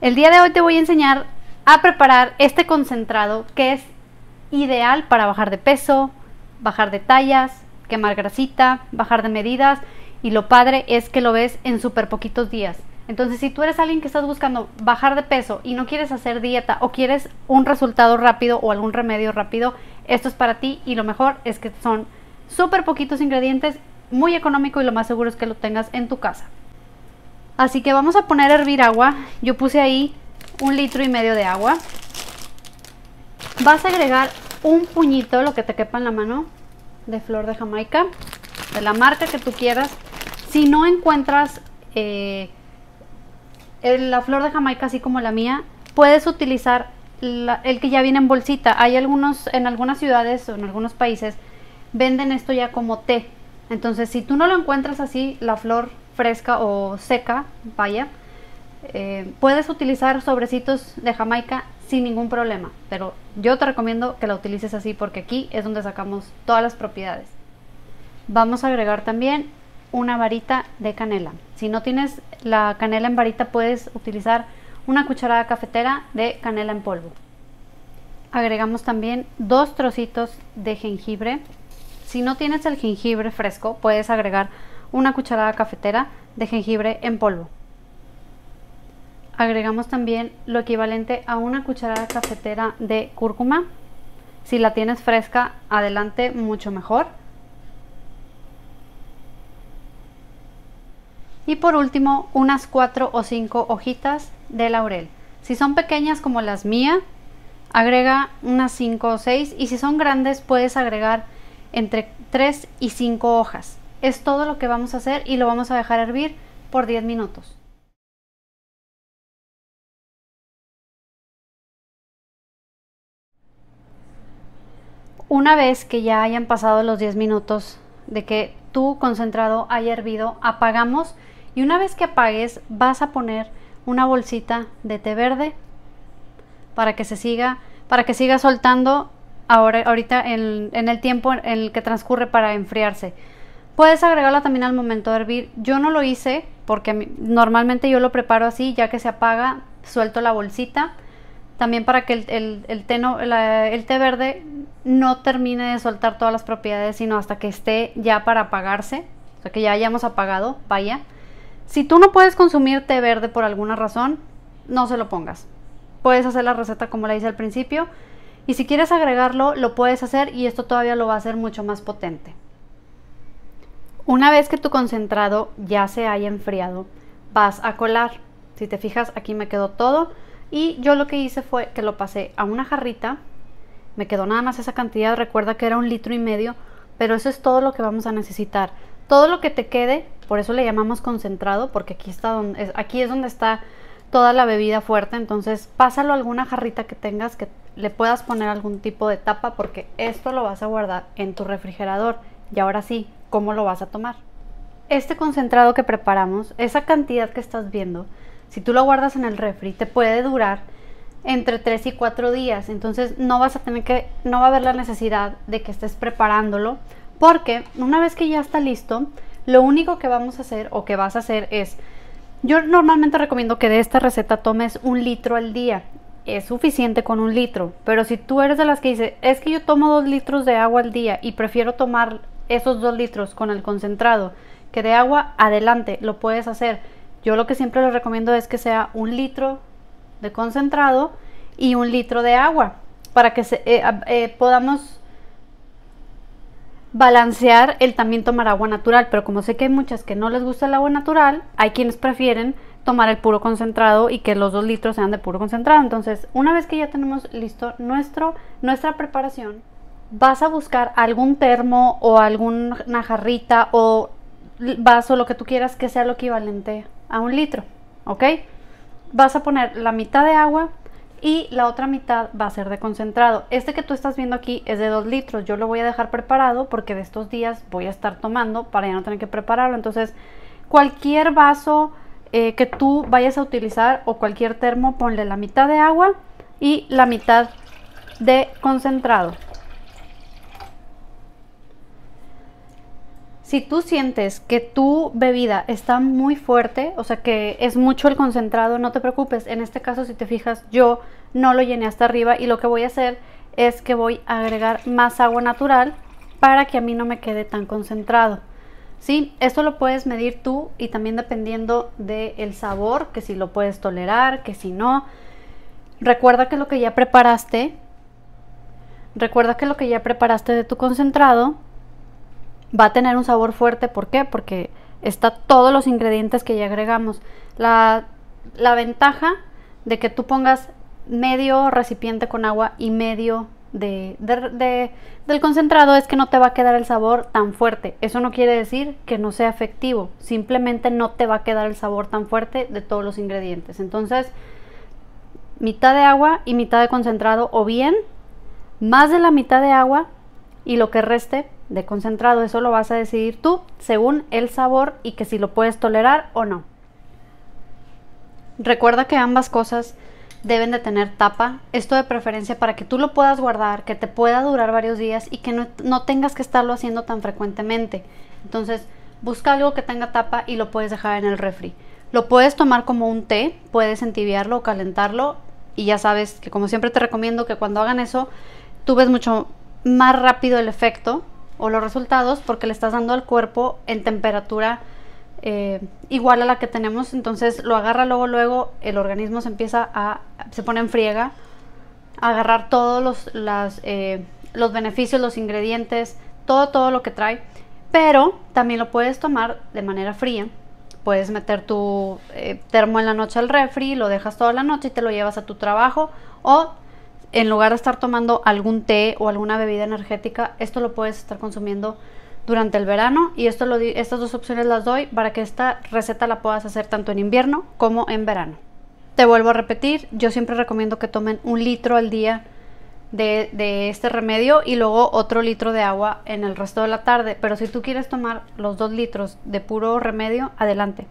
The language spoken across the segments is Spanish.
El día de hoy te voy a enseñar a preparar este concentrado que es ideal para bajar de peso, bajar de tallas, quemar grasita, bajar de medidas y lo padre es que lo ves en súper poquitos días. Entonces si tú eres alguien que estás buscando bajar de peso y no quieres hacer dieta o quieres un resultado rápido o algún remedio rápido, esto es para ti y lo mejor es que son súper poquitos ingredientes, muy económico y lo más seguro es que lo tengas en tu casa. Así que vamos a poner a hervir agua. Yo puse ahí un litro y medio de agua. Vas a agregar un puñito, lo que te quepa en la mano, de flor de jamaica, de la marca que tú quieras. Si no encuentras eh, la flor de jamaica así como la mía, puedes utilizar el que ya viene en bolsita. Hay algunos, en algunas ciudades o en algunos países, venden esto ya como té. Entonces, si tú no lo encuentras así, la flor fresca o seca, vaya, eh, puedes utilizar sobrecitos de Jamaica sin ningún problema, pero yo te recomiendo que la utilices así porque aquí es donde sacamos todas las propiedades. Vamos a agregar también una varita de canela. Si no tienes la canela en varita, puedes utilizar una cucharada cafetera de canela en polvo. Agregamos también dos trocitos de jengibre. Si no tienes el jengibre fresco, puedes agregar una cucharada cafetera de jengibre en polvo. Agregamos también lo equivalente a una cucharada cafetera de cúrcuma. Si la tienes fresca, adelante mucho mejor. Y por último, unas 4 o 5 hojitas de laurel. Si son pequeñas como las mías, agrega unas 5 o 6 y si son grandes puedes agregar entre 3 y 5 hojas. Es todo lo que vamos a hacer y lo vamos a dejar hervir por 10 minutos. Una vez que ya hayan pasado los 10 minutos de que tu concentrado haya hervido, apagamos y una vez que apagues vas a poner una bolsita de té verde para que se siga, para que siga soltando ahora, ahorita en, en el tiempo en el que transcurre para enfriarse. Puedes agregarla también al momento de hervir. Yo no lo hice porque normalmente yo lo preparo así, ya que se apaga, suelto la bolsita. También para que el, té, té verde no termine de soltar todas las propiedades, sino hasta que esté ya para apagarse. O sea, que ya hayamos apagado, vaya. Si tú no puedes consumir té verde por alguna razón, no se lo pongas. Puedes hacer la receta como la hice al principio. Y si quieres agregarlo, lo puedes hacer y esto todavía lo va a hacer mucho más potente. Una vez que tu concentrado ya se haya enfriado, vas a colar. Si te fijas, aquí me quedó todo y yo lo que hice fue que lo pasé a una jarrita. Me quedó nada más esa cantidad, recuerda que era un litro y medio, pero eso es todo lo que vamos a necesitar. Todo lo que te quede, por eso le llamamos concentrado, porque aquí, está donde, aquí es donde está toda la bebida fuerte, entonces pásalo a alguna jarrita que tengas que le puedas poner algún tipo de tapa porque esto lo vas a guardar en tu refrigerador. Y ahora sí, cómo lo vas a tomar. Este concentrado que preparamos, esa cantidad que estás viendo, si tú lo guardas en el refri, te puede durar entre 3 y 4 días. Entonces no vas a tener que, no va a haber la necesidad de que estés preparándolo, porque una vez que ya está listo, lo único que vamos a hacer o que vas a hacer es, yo normalmente recomiendo que de esta receta tomes un litro al día. Es suficiente con un litro, pero si tú eres de las que dice, es que yo tomo dos litros de agua al día y prefiero tomar esos dos litros con el concentrado que de agua, adelante, lo puedes hacer. Yo lo que siempre les recomiendo es que sea un litro de concentrado y un litro de agua para que se, eh, eh, podamos balancear el también tomar agua natural. Pero como sé que hay muchas que no les gusta el agua natural, hay quienes prefieren tomar el puro concentrado y que los dos litros sean de puro concentrado. Entonces, una vez que ya tenemos listo nuestro, nuestra preparación, vas a buscar algún termo o alguna jarrita o vaso, lo que tú quieras que sea lo equivalente a un litro, ¿ok? Vas a poner la mitad de agua y la otra mitad va a ser de concentrado. Este que tú estás viendo aquí es de 2 litros, yo lo voy a dejar preparado porque de estos días voy a estar tomando para ya no tener que prepararlo. Entonces, cualquier vaso eh, que tú vayas a utilizar o cualquier termo, ponle la mitad de agua y la mitad de concentrado, si tú sientes que tu bebida está muy fuerte, o sea que es mucho el concentrado, no te preocupes. En este caso, si te fijas, yo no lo llené hasta arriba y lo que voy a hacer es que voy a agregar más agua natural para que a mí no me quede tan concentrado. ¿Sí? Esto lo puedes medir tú y también dependiendo del sabor, que si lo puedes tolerar, que si no. Recuerda que lo que ya preparaste, recuerda que lo que ya preparaste de tu concentrado va a tener un sabor fuerte. ¿Por qué? Porque está todos los ingredientes que ya agregamos. La, ventaja de que tú pongas medio recipiente con agua y medio de, del concentrado es que no te va a quedar el sabor tan fuerte. Eso no quiere decir que no sea efectivo, simplemente no te va a quedar el sabor tan fuerte de todos los ingredientes. Entonces, mitad de agua y mitad de concentrado o bien más de la mitad de agua y lo que reste de concentrado. Eso lo vas a decidir tú según el sabor y que si lo puedes tolerar o no. Recuerda que ambas cosas deben de tener tapa, esto de preferencia para que tú lo puedas guardar, que te pueda durar varios días y que no, no tengas que estarlo haciendo tan frecuentemente. Entonces, busca algo que tenga tapa y lo puedes dejar en el refri. Lo puedes tomar como un té, puedes entibiarlo o calentarlo y ya sabes que como siempre te recomiendo que cuando hagan eso, tú ves mucho más rápido el efecto o los resultados porque le estás dando al cuerpo en temperatura eh, igual a la que tenemos. Entonces lo agarra luego, luego el organismo se empieza a, se pone en friega, a agarrar todos los, eh, los beneficios, los ingredientes, todo, todo lo que trae. Pero también lo puedes tomar de manera fría. Puedes meter tu eh, termo en la noche al refri, lo dejas toda la noche y te lo llevas a tu trabajo o en lugar de estar tomando algún té o alguna bebida energética, esto lo puedes estar consumiendo durante el verano y esto estas dos opciones las doy para que esta receta la puedas hacer tanto en invierno como en verano. Te vuelvo a repetir, yo siempre recomiendo que tomen un litro al día de, de, este remedio y luego otro litro de agua en el resto de la tarde. Pero si tú quieres tomar los dos litros de puro remedio, adelante.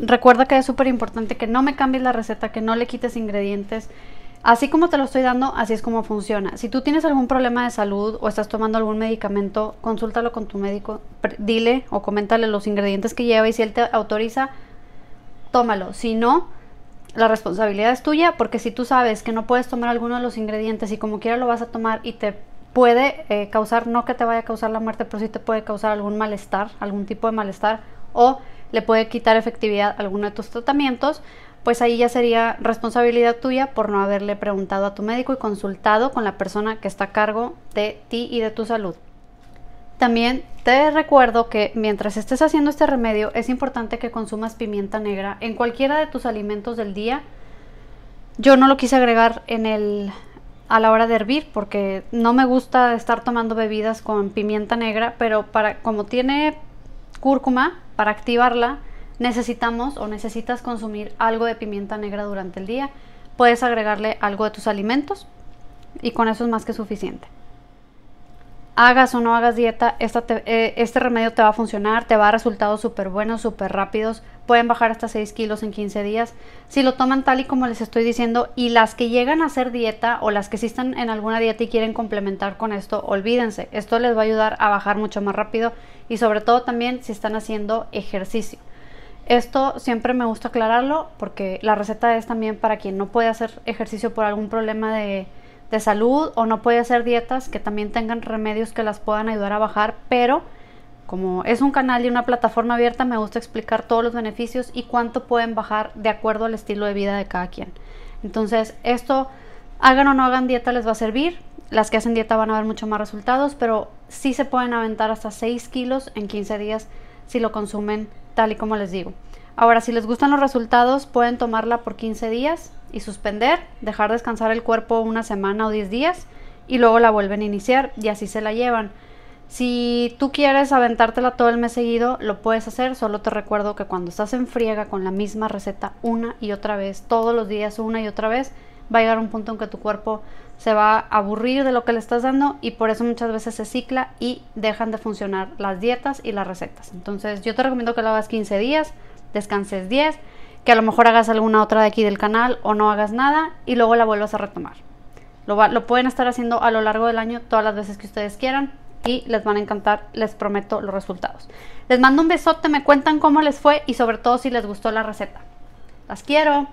Recuerda que es súper importante que no me cambies la receta, que no le quites ingredientes, Así como te lo estoy dando, así es como funciona. Si tú tienes algún problema de salud o estás tomando algún medicamento, consúltalo con tu médico, dile o coméntale los ingredientes que lleva y si él te autoriza, tómalo. Si no, la responsabilidad es tuya porque si tú sabes que no puedes tomar alguno de los ingredientes y como quiera lo vas a tomar y te puede eh, causar, no que te vaya a causar la muerte, pero sí te puede causar algún malestar, algún tipo de malestar o le puede quitar efectividad a alguno de tus tratamientos, pues ahí ya sería responsabilidad tuya por no haberle preguntado a tu médico y consultado con la persona que está a cargo de ti y de tu salud. También te recuerdo que mientras estés haciendo este remedio es importante que consumas pimienta negra en cualquiera de tus alimentos del día. Yo no lo quise agregar en el a la hora de hervir porque no me gusta estar tomando bebidas con pimienta negra, pero como tiene cúrcuma para activarla, necesitamos o necesitas consumir algo de pimienta negra durante el día, puedes agregarle algo de tus alimentos y con eso es más que suficiente. Hagas o no hagas dieta, eh, este remedio te va a funcionar, te va a dar resultados súper buenos, súper rápidos, pueden bajar hasta 6 kilos en 15 días. Si lo toman tal y como les estoy diciendo y las que llegan a hacer dieta o las que sí están en alguna dieta y quieren complementar con esto, olvídense, esto les va a ayudar a bajar mucho más rápido y sobre todo también si están haciendo ejercicio. Esto siempre me gusta aclararlo porque la receta es también para quien no puede hacer ejercicio por algún problema de, salud o no puede hacer dietas que también tengan remedios que las puedan ayudar a bajar, pero como es un canal y una plataforma abierta, me gusta explicar todos los beneficios y cuánto pueden bajar de acuerdo al estilo de vida de cada quien. Entonces, esto, hagan o no hagan dieta, les va a servir. Las que hacen dieta van a ver mucho más resultados, pero sí se pueden aventar hasta 6 kilos en 15 días si lo consumen tal y como les digo. Ahora, si les gustan los resultados, pueden tomarla por 15 días y suspender, dejar descansar el cuerpo una semana o 10 días y luego la vuelven a iniciar y así se la llevan. Si tú quieres aventártela todo el mes seguido, lo puedes hacer, solo te recuerdo que cuando estás en friega con la misma receta una y otra vez, todos los días una y otra vez, va a llegar un punto en que tu cuerpo se va a aburrir de lo que le estás dando y por eso muchas veces se cicla y dejan de funcionar las dietas y las recetas. Entonces yo te recomiendo que lo hagas 15 días, descanses 10, que a lo mejor hagas alguna otra de aquí del canal o no hagas nada y luego la vuelvas a retomar. Lo, lo pueden estar haciendo a lo largo del año todas las veces que ustedes quieran y les van a encantar, les prometo los resultados. Les mando un besote, me cuentan cómo les fue y sobre todo si les gustó la receta. Las quiero.